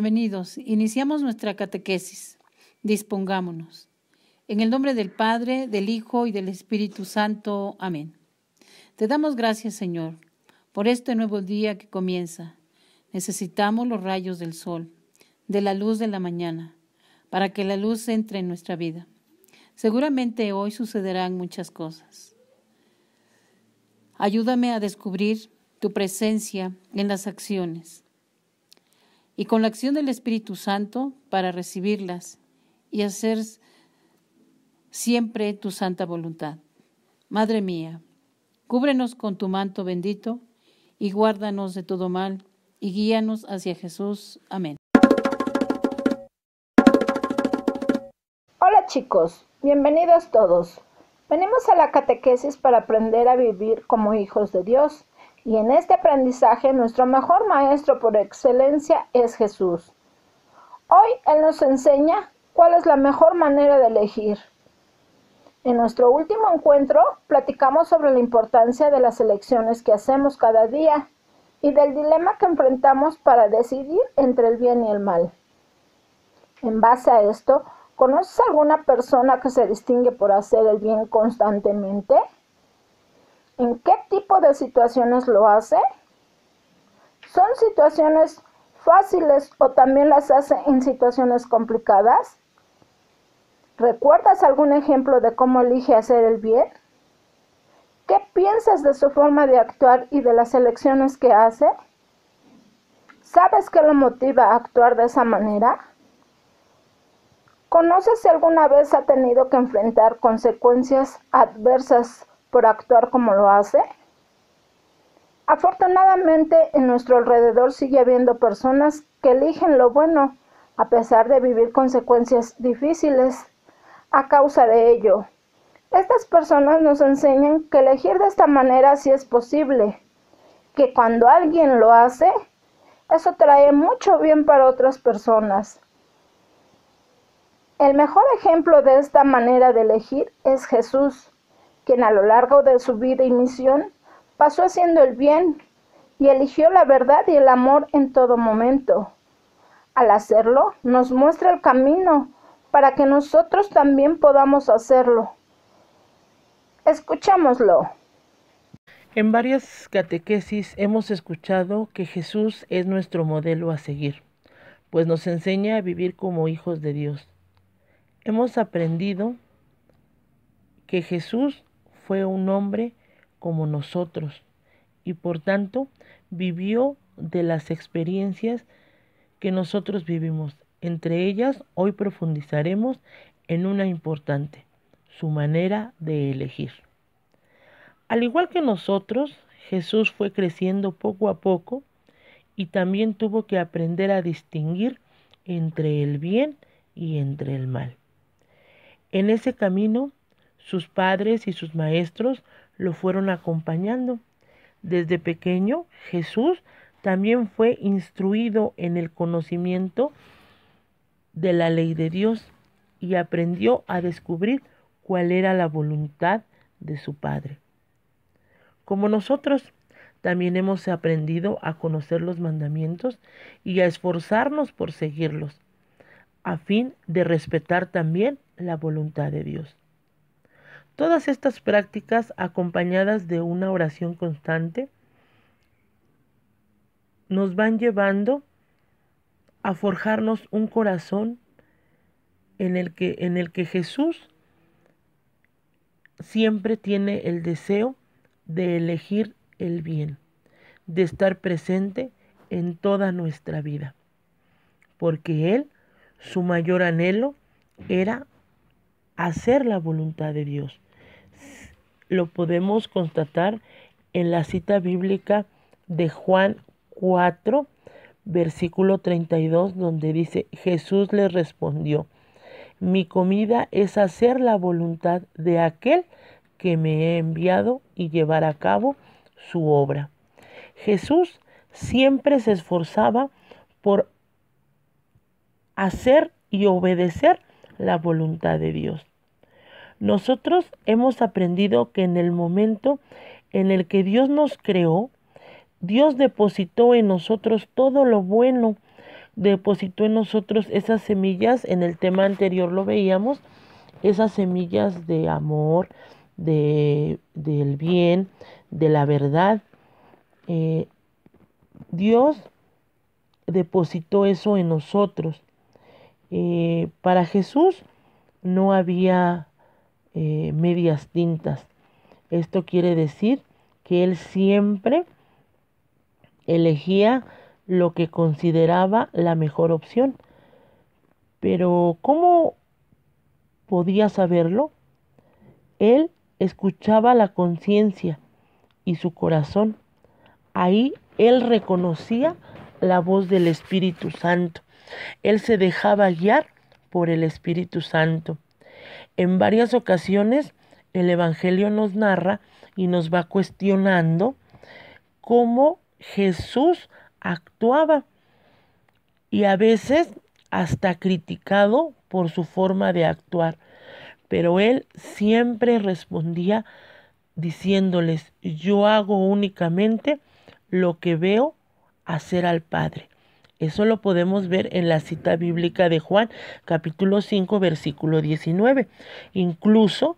Bienvenidos. Iniciamos nuestra catequesis. Dispongámonos. En el nombre del Padre, del Hijo y del Espíritu Santo. Amén. Te damos gracias, Señor, por este nuevo día que comienza. Necesitamos los rayos del sol, de la luz de la mañana, para que la luz entre en nuestra vida. Seguramente hoy sucederán muchas cosas. Ayúdame a descubrir tu presencia en las acciones y con la acción del Espíritu Santo para recibirlas y hacer siempre tu santa voluntad. Madre mía, cúbrenos con tu manto bendito y guárdanos de todo mal y guíanos hacia Jesús. Amén. Hola chicos, bienvenidos todos. Venimos a la catequesis para aprender a vivir como hijos de Dios y en este aprendizaje nuestro mejor maestro por excelencia es Jesús. Hoy Él nos enseña cuál es la mejor manera de elegir. En nuestro último encuentro platicamos sobre la importancia de las elecciones que hacemos cada día y del dilema que enfrentamos para decidir entre el bien y el mal. En base a esto, ¿conoces alguna persona que se distingue por hacer el bien constantemente? ¿En qué tipo de situaciones lo hace? ¿Son situaciones fáciles o también las hace en situaciones complicadas? ¿Recuerdas algún ejemplo de cómo elige hacer el bien? ¿Qué piensas de su forma de actuar y de las elecciones que hace? ¿Sabes qué lo motiva a actuar de esa manera? ¿Conoces si alguna vez ha tenido que enfrentar consecuencias adversas por actuar como lo hace? Afortunadamente, en nuestro alrededor sigue habiendo personas que eligen lo bueno, a pesar de vivir consecuencias difíciles a causa de ello. Estas personas nos enseñan que elegir de esta manera sí es posible, que cuando alguien lo hace, eso trae mucho bien para otras personas. El mejor ejemplo de esta manera de elegir es Jesús, quien a lo largo de su vida y misión pasó haciendo el bien y eligió la verdad y el amor en todo momento. Al hacerlo, nos muestra el camino para que nosotros también podamos hacerlo. Escuchémoslo. En varias catequesis hemos escuchado que Jesús es nuestro modelo a seguir, pues nos enseña a vivir como hijos de Dios. Hemos aprendido que Jesús fue un hombre como nosotros y por tanto vivió de las experiencias que nosotros vivimos. Entre ellas hoy profundizaremos en una importante, su manera de elegir. Al igual que nosotros, Jesús fue creciendo poco a poco y también tuvo que aprender a distinguir entre el bien y entre el mal. En ese camino sus padres y sus maestros lo fueron acompañando. Desde pequeño, Jesús también fue instruido en el conocimiento de la ley de Dios y aprendió a descubrir cuál era la voluntad de su Padre. Como nosotros, también hemos aprendido a conocer los mandamientos y a esforzarnos por seguirlos, a fin de respetar también la voluntad de Dios. Todas estas prácticas acompañadas de una oración constante nos van llevando a forjarnos un corazón en el que, en el que Jesús siempre tiene el deseo de elegir el bien, de estar presente en toda nuestra vida. Porque Él, su mayor anhelo era hacer la voluntad de Dios, lo podemos constatar en la cita bíblica de Juan 4, versículo 32, donde dice, Jesús le respondió, mi comida es hacer la voluntad de aquel que me he enviado y llevar a cabo su obra. Jesús siempre se esforzaba por hacer y obedecer la voluntad de Dios. Nosotros hemos aprendido que en el momento en el que Dios nos creó, Dios depositó en nosotros todo lo bueno, depositó en nosotros esas semillas, en el tema anterior lo veíamos, esas semillas de amor, del bien, de la verdad. Eh, Dios depositó eso en nosotros. Eh, para Jesús no había eh, medias tintas. Esto quiere decir que él siempre elegía lo que consideraba la mejor opción. Pero ¿cómo podía saberlo? Él escuchaba la conciencia y su corazón. Ahí él reconocía la voz del Espíritu Santo. Él se dejaba guiar por el Espíritu Santo. En varias ocasiones el Evangelio nos narra y nos va cuestionando cómo Jesús actuaba y a veces hasta criticado por su forma de actuar. Pero él siempre respondía diciéndoles, yo hago únicamente lo que veo hacer al Padre. Eso lo podemos ver en la cita bíblica de Juan, capítulo 5, versículo 19. Incluso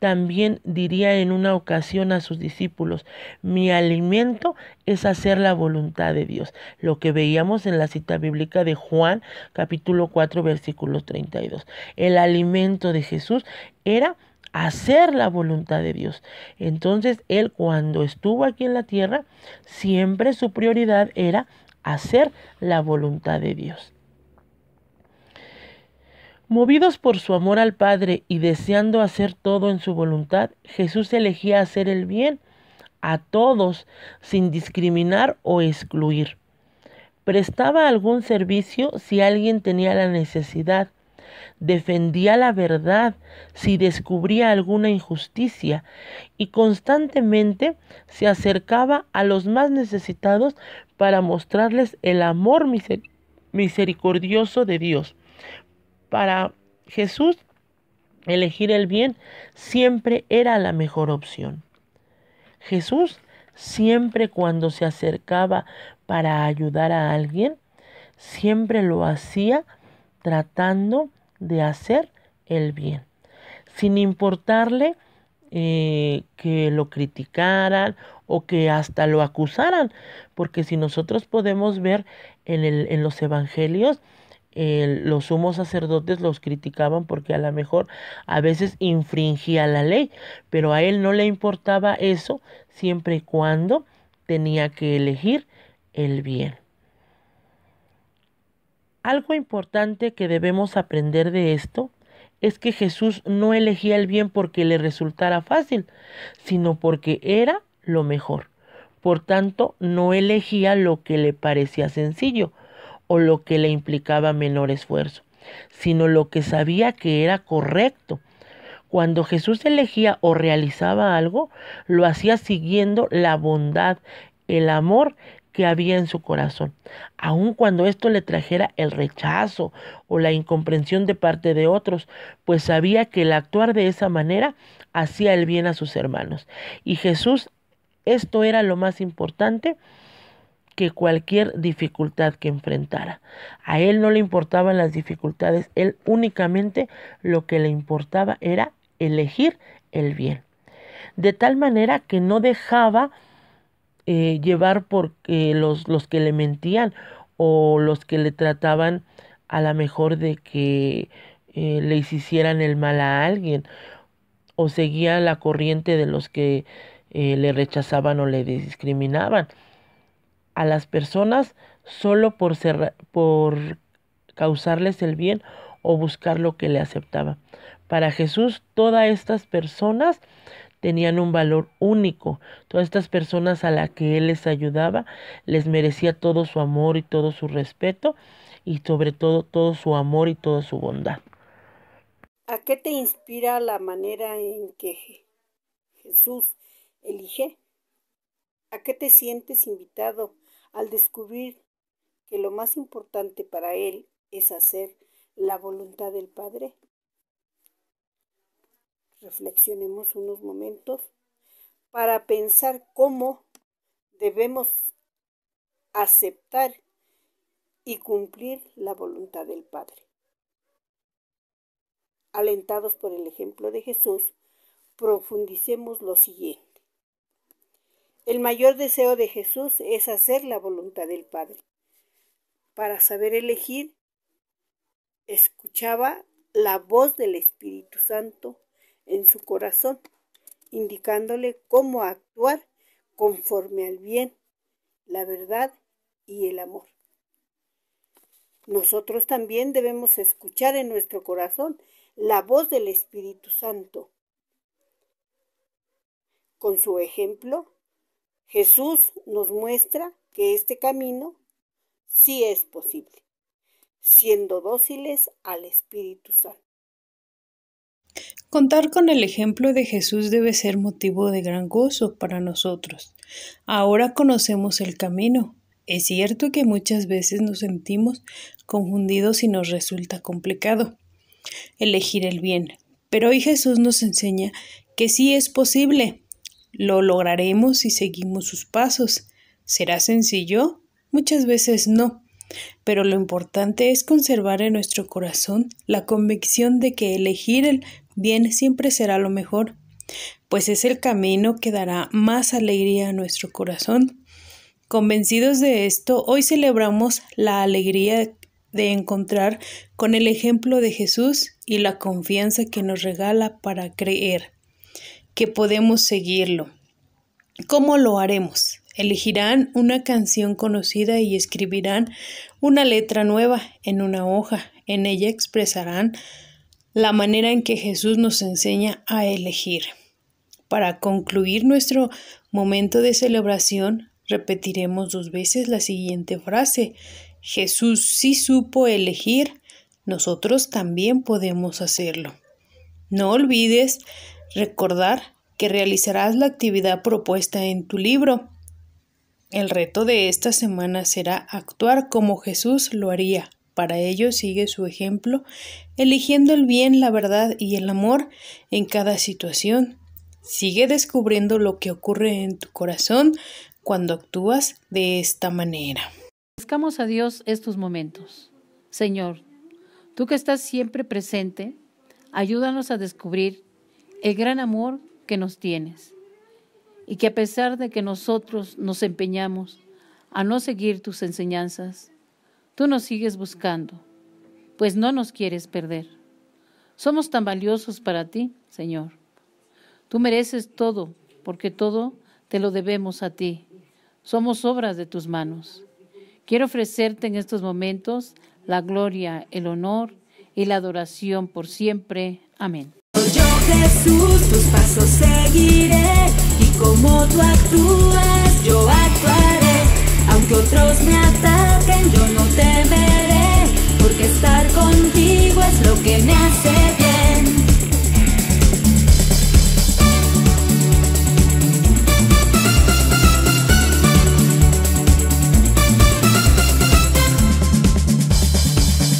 también diría en una ocasión a sus discípulos, mi alimento es hacer la voluntad de Dios, lo que veíamos en la cita bíblica de Juan capítulo 4 versículo 32. El alimento de Jesús era hacer la voluntad de Dios. Entonces, él cuando estuvo aquí en la tierra, siempre su prioridad era hacer la voluntad de Dios. Movidos por su amor al Padre y deseando hacer todo en su voluntad, Jesús elegía hacer el bien a todos sin discriminar o excluir. Prestaba algún servicio si alguien tenía la necesidad defendía la verdad si descubría alguna injusticia y constantemente se acercaba a los más necesitados para mostrarles el amor misericordioso de Dios. Para Jesús, elegir el bien siempre era la mejor opción. Jesús siempre cuando se acercaba para ayudar a alguien, siempre lo hacía tratando de hacer el bien, sin importarle eh, que lo criticaran o que hasta lo acusaran, porque si nosotros podemos ver en, el, en los evangelios, los sumos sacerdotes los criticaban porque a lo mejor a veces infringía la ley, pero a él no le importaba eso siempre y cuando tenía que elegir el bien. Algo importante que debemos aprender de esto es que Jesús no elegía el bien porque le resultara fácil, sino porque era lo mejor. Por tanto, no elegía lo que le parecía sencillo o lo que le implicaba menor esfuerzo, sino lo que sabía que era correcto. Cuando Jesús elegía o realizaba algo, lo hacía siguiendo la bondad, el amor había en su corazón, aun cuando esto le trajera el rechazo o la incomprensión de parte de otros, pues sabía que el actuar de esa manera hacía el bien a sus hermanos. Y Jesús, esto era lo más importante que cualquier dificultad que enfrentara. A él no le importaban las dificultades, él únicamente lo que le importaba era elegir el bien. De tal manera que no dejaba eh, llevar por los, los que le mentían o los que le trataban a la mejor de que les eh, le hicieran el mal a alguien o seguía la corriente de los que eh, le rechazaban o le discriminaban. A las personas solo por, ser, por causarles el bien o buscar lo que le aceptaba. Para Jesús, todas estas personas tenían un valor único. Todas estas personas a las que él les ayudaba les merecía todo su amor y todo su respeto y sobre todo todo su amor y toda su bondad. ¿A qué te inspira la manera en que Jesús elige? ¿A qué te sientes invitado al descubrir que lo más importante para Él es hacer la voluntad del Padre? reflexionemos unos momentos para pensar cómo debemos aceptar y cumplir la voluntad del Padre. Alentados por el ejemplo de Jesús, profundicemos lo siguiente. El mayor deseo de Jesús es hacer la voluntad del Padre. Para saber elegir, escuchaba la voz del Espíritu Santo en su corazón, indicándole cómo actuar conforme al bien, la verdad y el amor. Nosotros también debemos escuchar en nuestro corazón la voz del Espíritu Santo. Con su ejemplo, Jesús nos muestra que este camino sí es posible, siendo dóciles al Espíritu Santo. Contar con el ejemplo de Jesús debe ser motivo de gran gozo para nosotros. Ahora conocemos el camino. Es cierto que muchas veces nos sentimos confundidos y nos resulta complicado elegir el bien, pero hoy Jesús nos enseña que sí es posible. Lo lograremos si seguimos sus pasos. ¿Será sencillo? Muchas veces no. Pero lo importante es conservar en nuestro corazón la convicción de que elegir el bien siempre será lo mejor, pues es el camino que dará más alegría a nuestro corazón. Convencidos de esto, hoy celebramos la alegría de encontrar con el ejemplo de Jesús y la confianza que nos regala para creer que podemos seguirlo. ¿Cómo lo haremos? Elegirán una canción conocida y escribirán una letra nueva en una hoja. En ella expresarán la manera en que Jesús nos enseña a elegir. Para concluir nuestro momento de celebración, repetiremos dos veces la siguiente frase. Jesús sí supo elegir, nosotros también podemos hacerlo. No olvides recordar que realizarás la actividad propuesta en tu libro. El reto de esta semana será actuar como Jesús lo haría. Para ello sigue su ejemplo, eligiendo el bien, la verdad y el amor en cada situación. Sigue descubriendo lo que ocurre en tu corazón cuando actúas de esta manera. Buscamos a Dios estos momentos. Señor, tú que estás siempre presente, ayúdanos a descubrir el gran amor que nos tienes y que a pesar de que nosotros nos empeñamos a no seguir tus enseñanzas, tú nos sigues buscando, pues no nos quieres perder. Somos tan valiosos para ti, Señor. Tú mereces todo, porque todo te lo debemos a ti. Somos obras de tus manos. Quiero ofrecerte en estos momentos la gloria, el honor y la adoración por siempre. Amén. Jesús, tus pasos seguiré como tú actúas, yo actuaré. Aunque otros me ataquen, yo no temeré, porque estar contigo es lo que me hace bien.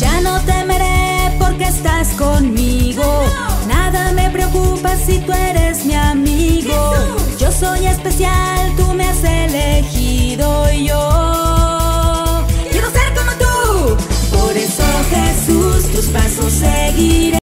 Ya no temeré porque estás conmigo, nada me preocupa si tú eres elegido yo. Quiero ser como tú. Por eso Jesús, tus pasos seguiré.